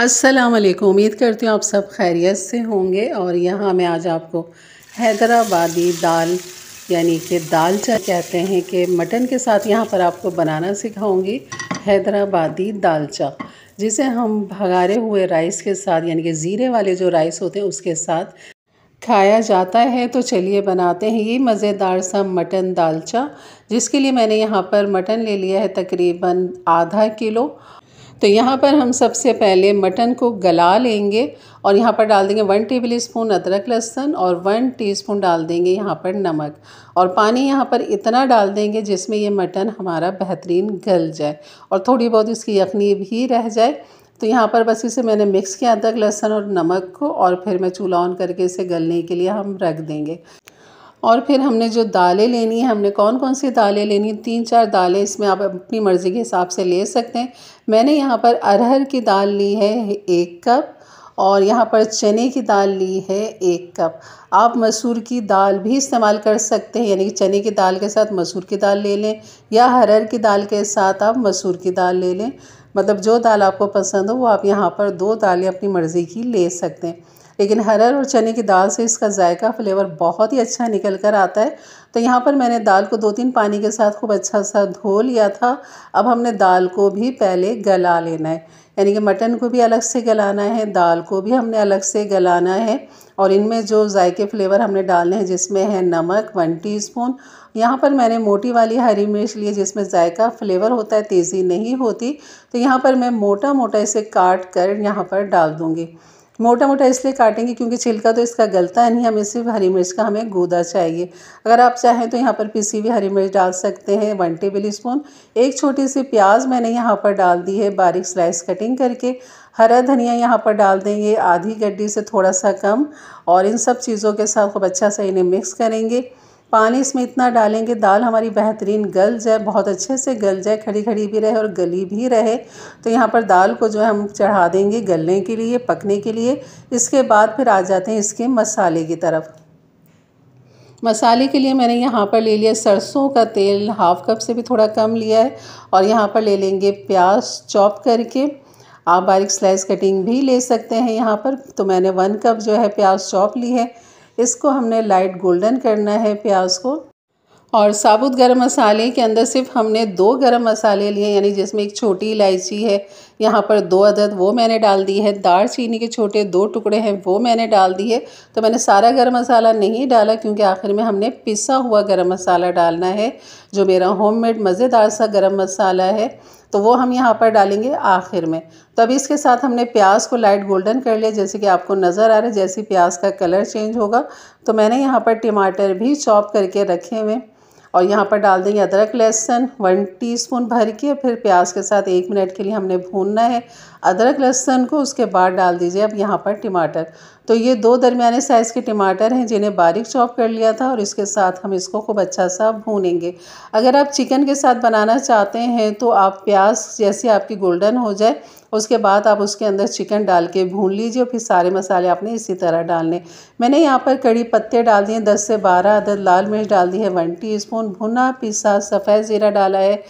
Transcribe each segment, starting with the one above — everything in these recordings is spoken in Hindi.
अस्सलाम वालेकुम उम्मीद करती हूँ आप सब खैरियत से होंगे और यहाँ मैं आज आपको हैदराबादी दाल यानी कि दाल चावल कहते हैं कि मटन के साथ यहाँ पर आपको बनाना सिखाऊंगी हैदराबादी दाल चा जिसे हम भगारे हुए राइस के साथ यानी कि ज़ीरे वाले जो राइस होते हैं उसके साथ खाया जाता है तो चलिए बनाते हैं ये मज़ेदार सा मटन दालचा जिसके लिए मैंने यहाँ पर मटन ले लिया है तकरीबन आधा किलो तो यहाँ पर हम सबसे पहले मटन को गला लेंगे और यहाँ पर डाल देंगे वन टेबल स्पून अदरक लहसुन और वन टीस्पून डाल देंगे यहाँ पर नमक और पानी यहाँ पर इतना डाल देंगे जिसमें ये मटन हमारा बेहतरीन गल जाए और थोड़ी बहुत इसकी यखनी भी रह जाए तो यहाँ पर बस इसे मैंने मिक्स किया अदरक लहसुन और नमक को और फिर मैं चूल्हा ऑन करके इसे गलने के लिए हम रख देंगे और फिर हमने जो दालें लेनी है हमने कौन कौन सी दालें लेनी तीन चार दालें इसमें आप अपनी मर्ज़ी के हिसाब से ले सकते हैं मैंने यहाँ पर अरहर की दाल ली है एक कप और यहाँ पर चने की दाल ली है एक कप आप मसूर की दाल भी इस्तेमाल कर सकते हैं यानी कि चने की दाल के साथ मसूर की दाल ले लें या हरहर की दाल के साथ आप मसूर की दाल ले लें मतलब जो दाल आपको पसंद हो वो आप यहाँ पर दो दालें अपनी मर्ज़ी की ले सकते हैं लेकिन हरर और चने की दाल से इसका जायका फ्लेवर बहुत ही अच्छा निकल कर आता है तो यहाँ पर मैंने दाल को दो तीन पानी के साथ खूब अच्छा सा धो लिया था अब हमने दाल को भी पहले गला लेना है यानी कि मटन को भी अलग से गलाना है दाल को भी हमने अलग से गलाना है और इनमें जो जायके फ्लेवर हमने डालने हैं जिसमें है नमक वन टीस्पून यहाँ पर मैंने मोटी वाली हरी मिर्च ली जिसमें जायका फ्लेवर होता है तेज़ी नहीं होती तो यहाँ पर मैं मोटा मोटा इसे काट कर यहाँ पर डाल दूँगी मोटा मोटा इसलिए काटेंगे क्योंकि छिलका तो इसका गलता है नहीं हमें सिर्फ हरी मिर्च का हमें गूदा चाहिए अगर आप चाहें तो यहाँ पर पिसी हुई हरी मिर्च डाल सकते हैं वन टेबल स्पून एक छोटी सी प्याज मैंने यहाँ पर डाल दी है बारीक स्लाइस कटिंग करके हरा धनिया यहाँ पर डाल देंगे आधी गड्डी से थोड़ा सा कम और इन सब चीज़ों के साथ खूब अच्छा सा इन्हें मिक्स करेंगे पानी इसमें इतना डालेंगे दाल हमारी बेहतरीन गल जाए बहुत अच्छे से गल जाए खड़ी खड़ी भी रहे और गली भी रहे तो यहाँ पर दाल को जो है हम चढ़ा देंगे गलने के लिए पकने के लिए इसके बाद फिर आ जाते हैं इसके मसाले की तरफ मसाले के लिए मैंने यहाँ पर ले लिया सरसों का तेल हाफ़ कप से भी थोड़ा कम लिया है और यहाँ पर ले लेंगे प्याज चॉप करके आप बारीक स्लाइस कटिंग भी ले सकते हैं यहाँ पर तो मैंने वन कप जो है प्याज चॉप ली है इसको हमने लाइट गोल्डन करना है प्याज को और साबुत गरम मसाले के अंदर सिर्फ हमने दो गरम मसाले लिए यानी जिसमें एक छोटी इलायची है यहाँ पर दो अदद वो मैंने डाल दी है दार चीनी के छोटे दो टुकड़े हैं वो मैंने डाल दिए तो मैंने सारा गरम मसाला नहीं डाला क्योंकि आखिर में हमने पिसा हुआ गरम मसाला डालना है जो मेरा होममेड मज़ेदार सा गरम मसाला है तो वो हम यहाँ पर डालेंगे आखिर में तो अभी इसके साथ हमने प्याज को लाइट गोल्डन कर लिया जैसे कि आपको नज़र आ रहा है जैसे प्याज का कलर चेंज होगा तो मैंने यहाँ पर टमाटर भी चॉप करके रखे हुए और यहाँ पर डाल देंगे अदरक लहसुन वन टीस्पून भर के फिर प्याज के साथ एक मिनट के लिए हमने भूनना है अदरक लहसुन को उसके बाद डाल दीजिए अब यहाँ पर टमाटर तो ये दो दरमियाने साइज़ के टमाटर हैं जिन्हें बारीक चॉप कर लिया था और इसके साथ हम इसको खूब अच्छा सा भूनेंगे अगर आप चिकन के साथ बनाना चाहते हैं तो आप प्याज जैसे आपकी गोल्डन हो जाए उसके बाद आप उसके अंदर चिकन डाल के भून लीजिए और फिर सारे मसाले आपने इसी तरह डालने मैंने यहाँ पर कड़ी पत्ते डाल दिए दस से बारह अदर लाल मिर्च डाल दी है वन स्पून भुना पिसा सफ़ेद ज़ीरा डाला है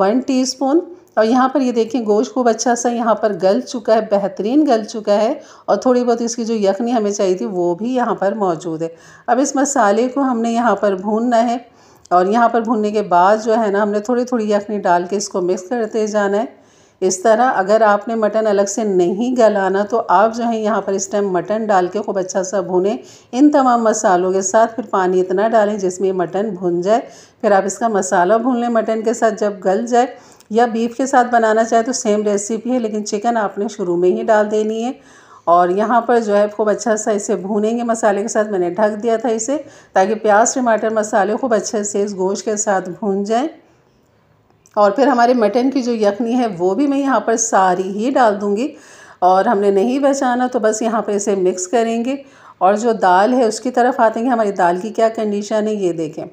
वन स्पून और यहाँ पर ये देखें गोश्त खूब अच्छा सा यहाँ पर गल चुका है बेहतरीन गल चुका है और थोड़ी बहुत इसकी जो यखनी हमें चाहिए थी वो भी यहाँ पर मौजूद है अब इस मसाले को हमने यहाँ पर भूनना है और यहाँ पर भूनने के बाद जो है ना हमने थोड़ी थोड़ी यखनी डाल के इसको मिक्स करते जाना है इस तरह अगर आपने मटन अलग से नहीं गलाना तो आप जो है यहाँ पर इस टाइम मटन डाल के खूब अच्छा सा भुने इन तमाम मसालों के साथ फिर पानी इतना डालें जिसमें ये मटन भुन जाए फिर आप इसका मसाला भून लें मटन के साथ जब गल जाए या बीफ के साथ बनाना चाहे तो सेम रेसिपी है लेकिन चिकन आपने शुरू में ही डाल देनी है और यहाँ पर जो है खूब अच्छा सा इसे भूनेंगे मसाले के साथ मैंने ढक दिया था इसे ताकि प्याज टमाटर मसाले खूब अच्छे से इस गोश्त के साथ भून जाएँ और फिर हमारे मटन की जो यखनी है वो भी मैं यहाँ पर सारी ही डाल दूँगी और हमने नहीं बचाना तो बस यहाँ पर इसे मिक्स करेंगे और जो दाल है उसकी तरफ आते हैं हमारी दाल की क्या कंडीशन है ये देखें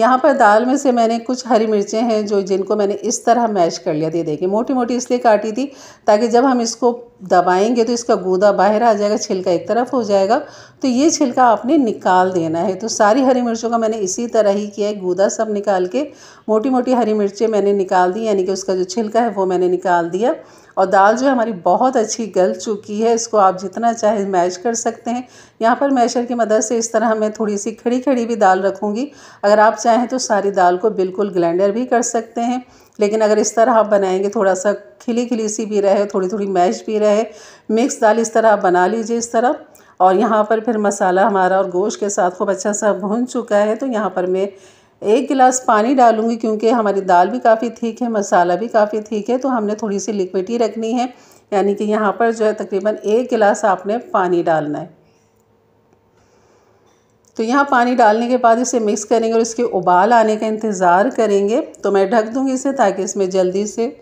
यहाँ पर दाल में से मैंने कुछ हरी मिर्चें हैं जो जिनको मैंने इस तरह मैश कर लिया थी देखिए मोटी मोटी इसलिए काटी थी ताकि जब हम इसको दबाएंगे तो इसका गूदा बाहर आ जाएगा छिलका एक तरफ हो जाएगा तो ये छिलका आपने निकाल देना है तो सारी हरी मिर्चों का मैंने इसी तरह ही किया है गूदा सब निकाल के मोटी मोटी हरी मिर्चें मैंने निकाल दी यानी कि उसका जो छिलका है वो मैंने निकाल दिया और दाल जो है हमारी बहुत अच्छी गल चुकी है इसको आप जितना चाहे मैश कर सकते हैं यहाँ पर मैशर की मदद से इस तरह मैं थोड़ी सी खड़ी खड़ी भी दाल रखूँगी अगर आप चाहें तो सारी दाल को बिल्कुल ग्लैंडर भी कर सकते हैं लेकिन अगर इस तरह आप बनाएंगे थोड़ा सा खिली खिली सी भी रहे थोड़ी थोड़ी मैश भी रहे मिक्स दाल इस तरह आप बना लीजिए इस तरह और यहाँ पर फिर मसाला हमारा और गोश्त के साथ खूब अच्छा सा भून चुका है तो यहाँ पर मैं एक गिलास पानी डालूँगी क्योंकि हमारी दाल भी काफ़ी ठीक है मसाला भी काफ़ी ठीक है तो हमने थोड़ी सी लिक्विड ही रखनी है यानी कि यहाँ पर जो है तकरीबन एक गिलास आपने पानी डालना है तो यहाँ पानी डालने के बाद इसे मिक्स करेंगे और इसके उबाल आने का इंतज़ार करेंगे तो मैं ढक दूँगी इसे ताकि इसमें जल्दी से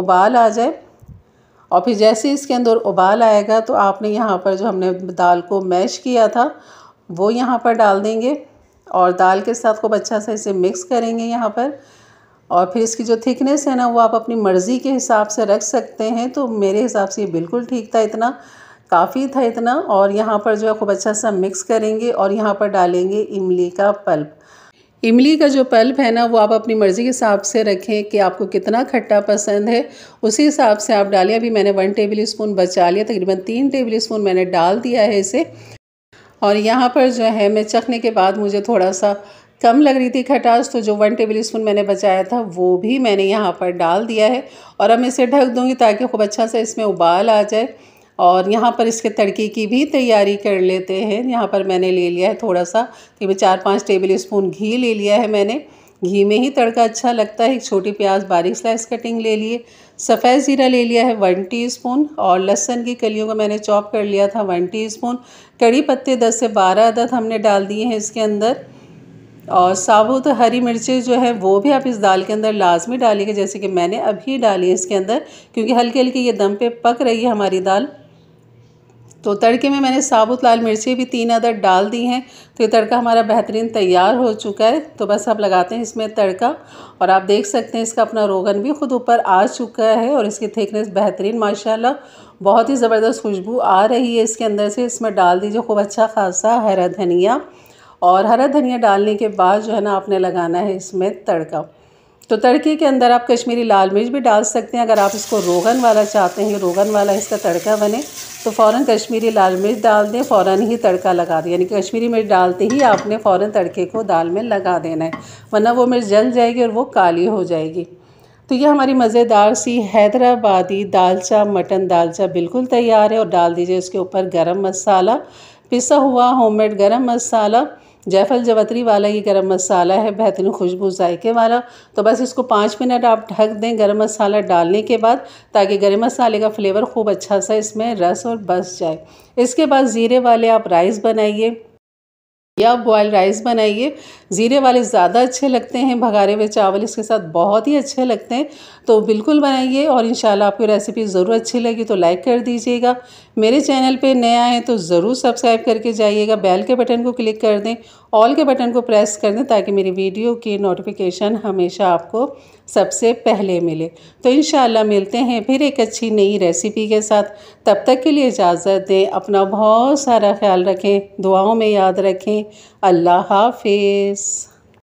उबाल आ जाए और फिर जैसे इसके अंदर उबाल आएगा तो आपने यहाँ पर जो हमने दाल को मैश किया था वो यहाँ पर डाल देंगे और दाल के साथ खूब अच्छा सा इसे मिक्स करेंगे यहाँ पर और फिर इसकी जो थिकनेस है ना वो आप अपनी मर्ज़ी के हिसाब से रख सकते हैं तो मेरे हिसाब से ये बिल्कुल ठीक था इतना काफ़ी था इतना और यहाँ पर जो है खूब अच्छा सा मिक्स करेंगे और यहाँ पर डालेंगे इमली का पल्प इमली का जो पल्प है ना वो आप अपनी मर्ज़ी के हिसाब से रखें कि आपको कितना खट्टा पसंद है उसी हिसाब से आप डालें अभी मैंने वन टेबल स्पून बचा लिया तकरीबन तीन टेबल स्पून मैंने डाल दिया है इसे और यहाँ पर जो है मैं चखने के बाद मुझे थोड़ा सा कम लग रही थी खटास तो जो वन टेबल स्पून मैंने बचाया था वो भी मैंने यहाँ पर डाल दिया है और अब इसे ढक दूँगी ताकि खूब अच्छा सा इसमें उबाल आ जाए और यहाँ पर इसके तड़के की भी तैयारी कर लेते हैं यहाँ पर मैंने ले लिया है थोड़ा सा करीब चार पाँच टेबल स्पून घी ले लिया है मैंने घी में ही तड़का अच्छा लगता है एक छोटी प्याज बारीक स्लाइस कटिंग ले लिए सफ़ेद ज़ीरा ले लिया है वन टीस्पून और लहसन की कलियों को मैंने चॉप कर लिया था वन टीस्पून कड़ी पत्ते दस से बारह अदद हमने डाल दिए हैं इसके अंदर और साबुत हरी मिर्चें जो है वो भी आप इस दाल के अंदर लाजमी डालिएगा जैसे कि मैंने अभी डाली है इसके अंदर क्योंकि हल्के हल्के ये दम पे पक रही है हमारी दाल तो तड़के में मैंने साबुत लाल मिर्ची भी तीन अदर डाल दी हैं तो ये तड़का हमारा बेहतरीन तैयार हो चुका है तो बस अब लगाते हैं इसमें तड़का और आप देख सकते हैं इसका अपना रोगन भी ख़ुद ऊपर आ चुका है और इसकी थिकनेस बेहतरीन माशाल्लाह बहुत ही ज़बरदस्त खुशबू आ रही है इसके अंदर से इसमें डाल दीजिए खूब अच्छा खासा हरा धनिया और हरा धनिया डालने के बाद जो है ना आपने लगाना है इसमें तड़का तो तड़के के अंदर आप कश्मीरी लाल मिर्च भी डाल सकते हैं अगर आप इसको रोगन वाला चाहते हैं रोगन वाला इसका तड़का बने तो फ़ौरन कश्मीरी लाल मिर्च डाल दें फ़ौर ही तड़का लगा दें यानी कि कश्मीरी मिर्च डालते ही आपने फ़ौर तड़के को दाल में लगा देना है वरना वो मिर्च जल जाएगी और वो काली हो जाएगी तो ये हमारी मज़ेदार सी हैदराबादी दालचा मटन दालचा बिल्कुल तैयार है और डाल दीजिए इसके ऊपर गरम मसाला पिसा हुआ होममेड गरम मसाला जयफल जवतरी वाला ये गरम मसाला है बेहतरीन खुशबू जायके वाला तो बस इसको पाँच मिनट आप ढक दें गरम मसाला डालने के बाद ताकि गरम मसाले का फ्लेवर खूब अच्छा सा इसमें रस और बस जाए इसके बाद ज़ीरे वाले आप राइस बनाइए या बॉयल राइस बनाइए ज़ीरे वाले ज़्यादा अच्छे लगते हैं भगारे हुए चावल इसके साथ बहुत ही अच्छे लगते हैं तो बिल्कुल बनाइए और इन आपकी रेसिपी ज़रूर अच्छी लगी तो लाइक कर दीजिएगा मेरे चैनल पे नए आए हैं तो ज़रूर सब्सक्राइब करके जाइएगा बेल के बटन को क्लिक कर दें ऑल के बटन को प्रेस कर दें ताकि मेरी वीडियो की नोटिफिकेशन हमेशा आपको सबसे पहले मिले तो इन मिलते हैं फिर एक अच्छी नई रेसिपी के साथ तब तक के लिए इजाज़त दें अपना बहुत सारा ख्याल रखें दुआओं में याद रखें अल्लाह हाफिज़